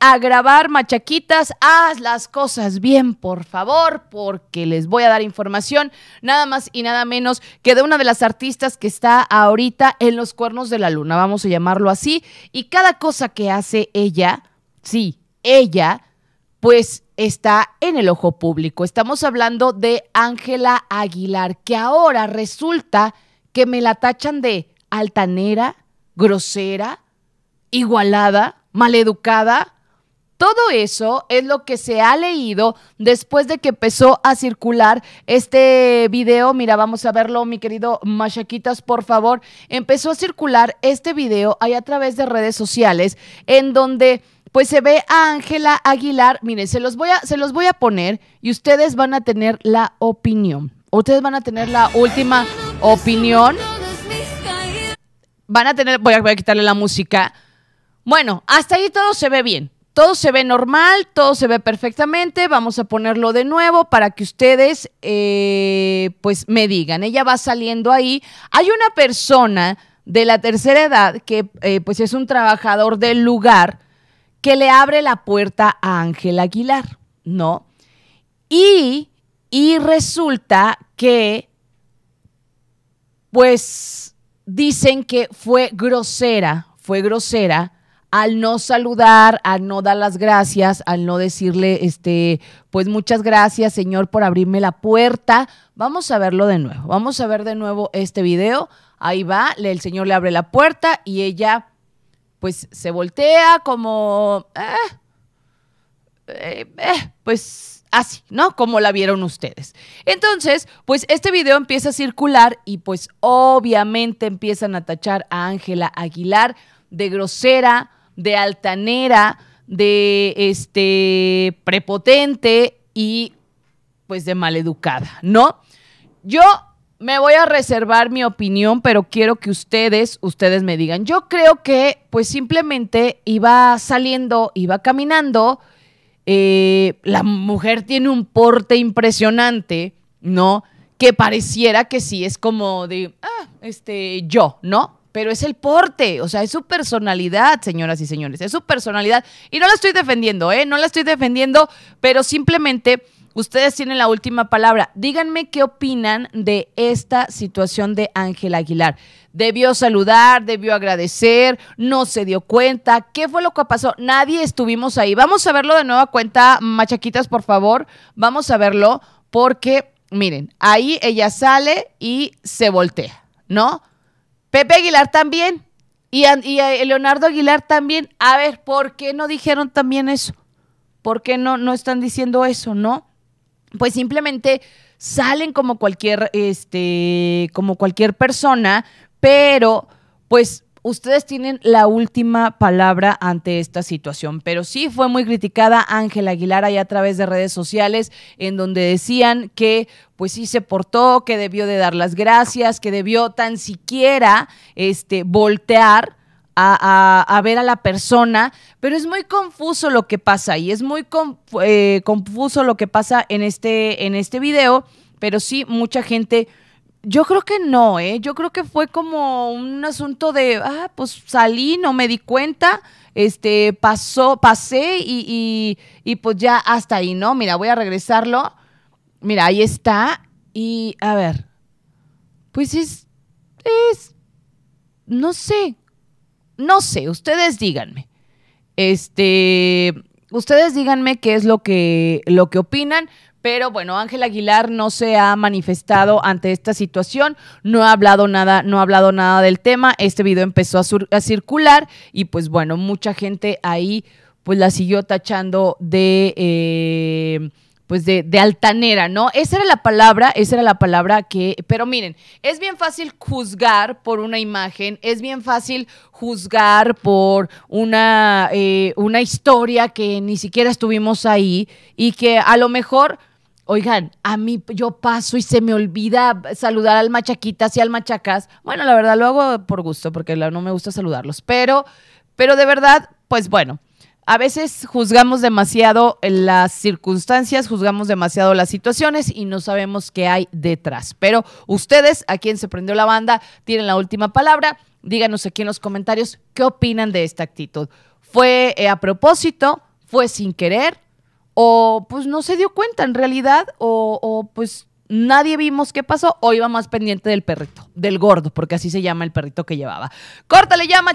a grabar machaquitas, haz las cosas bien, por favor, porque les voy a dar información nada más y nada menos que de una de las artistas que está ahorita en los cuernos de la luna, vamos a llamarlo así, y cada cosa que hace ella, sí, ella, pues está en el ojo público. Estamos hablando de Ángela Aguilar, que ahora resulta que me la tachan de altanera, grosera, igualada, maleducada, todo eso es lo que se ha leído después de que empezó a circular este video. Mira, vamos a verlo, mi querido Machaquitas, por favor. Empezó a circular este video ahí a través de redes sociales, en donde pues se ve a Ángela Aguilar. Miren, se los voy a, se los voy a poner y ustedes van a tener la opinión. Ustedes van a tener la última opinión. Van a tener, voy a quitarle la música. Bueno, hasta ahí todo se ve bien todo se ve normal, todo se ve perfectamente. Vamos a ponerlo de nuevo para que ustedes, eh, pues, me digan. Ella va saliendo ahí. Hay una persona de la tercera edad que, eh, pues, es un trabajador del lugar que le abre la puerta a Ángel Aguilar, ¿no? Y, y resulta que, pues, dicen que fue grosera, fue grosera al no saludar, al no dar las gracias, al no decirle, este, pues muchas gracias, Señor, por abrirme la puerta. Vamos a verlo de nuevo. Vamos a ver de nuevo este video. Ahí va, el Señor le abre la puerta y ella, pues, se voltea como, ah, eh, eh", pues, así, ¿no? Como la vieron ustedes. Entonces, pues este video empieza a circular y pues obviamente empiezan a tachar a Ángela Aguilar de grosera, de altanera, de este prepotente y pues de maleducada, ¿no? Yo me voy a reservar mi opinión, pero quiero que ustedes, ustedes me digan. Yo creo que pues simplemente iba saliendo, iba caminando. Eh, la mujer tiene un porte impresionante, ¿no? Que pareciera que sí, es como de, ah, este, yo, ¿no? pero es el porte, o sea, es su personalidad, señoras y señores, es su personalidad. Y no la estoy defendiendo, ¿eh? No la estoy defendiendo, pero simplemente ustedes tienen la última palabra. Díganme qué opinan de esta situación de Ángel Aguilar. Debió saludar, debió agradecer, no se dio cuenta. ¿Qué fue lo que pasó? Nadie estuvimos ahí. Vamos a verlo de nueva cuenta, machaquitas, por favor. Vamos a verlo porque, miren, ahí ella sale y se voltea, ¿no? Pepe Aguilar también. Y, eh, Leonardo Aguilar también. A ver, ¿por qué no dijeron también eso? ¿Por qué no, no están diciendo eso, no? Pues simplemente salen como cualquier, este, como cualquier persona, pero pues ustedes tienen la última palabra ante esta situación, pero sí fue muy criticada Ángela Aguilar ahí a través de redes sociales en donde decían que pues sí se portó, que debió de dar las gracias, que debió tan siquiera este, voltear. A, ver a la persona, pero es muy confuso lo que pasa y es muy eh, confuso lo que pasa en este, en este video, pero sí mucha gente yo creo que no, ¿eh? Yo creo que fue como un asunto de, ah, pues salí, no me di cuenta, este, pasó, pasé y, y, y pues ya hasta ahí, ¿no? Mira, voy a regresarlo. Mira, ahí está. Y a ver, pues es, es, no sé, no sé, ustedes díganme. Este, ustedes díganme qué es lo que, lo que opinan. Pero bueno, Ángel Aguilar no se ha manifestado ante esta situación, no ha hablado nada, no ha hablado nada del tema. Este video empezó a, circular y pues bueno, mucha gente ahí pues la siguió tachando de eh, pues de, altanera, ¿no? Esa era la palabra, esa era la palabra que, pero miren, es bien fácil juzgar por una imagen, es bien fácil juzgar por una, eh, una historia que ni siquiera estuvimos ahí y que a lo mejor Oigan, a mí yo paso y se me olvida saludar al machaquitas y al machacas. Bueno, la verdad lo hago por gusto porque no me gusta saludarlos, pero, pero de verdad, pues bueno. A veces juzgamos demasiado las circunstancias, juzgamos demasiado las situaciones y no sabemos qué hay detrás. Pero ustedes, a quien se prendió la banda, tienen la última palabra. Díganos aquí en los comentarios qué opinan de esta actitud. ¿Fue eh, a propósito? ¿Fue sin querer? o pues no se dio cuenta en realidad, o, o pues nadie vimos qué pasó, o iba más pendiente del perrito, del gordo, porque así se llama el perrito que llevaba. Córtale llama!